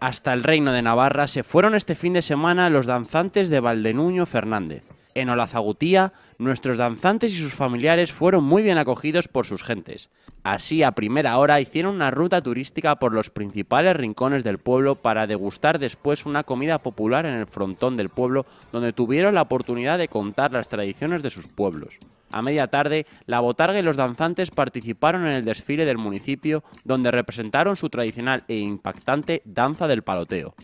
hasta el Reino de Navarra se fueron este fin de semana los danzantes de Valdenuño Fernández. En Olazagutía, nuestros danzantes y sus familiares fueron muy bien acogidos por sus gentes. Así, a primera hora hicieron una ruta turística por los principales rincones del pueblo para degustar después una comida popular en el frontón del pueblo, donde tuvieron la oportunidad de contar las tradiciones de sus pueblos. A media tarde, la botarga y los danzantes participaron en el desfile del municipio, donde representaron su tradicional e impactante danza del paloteo.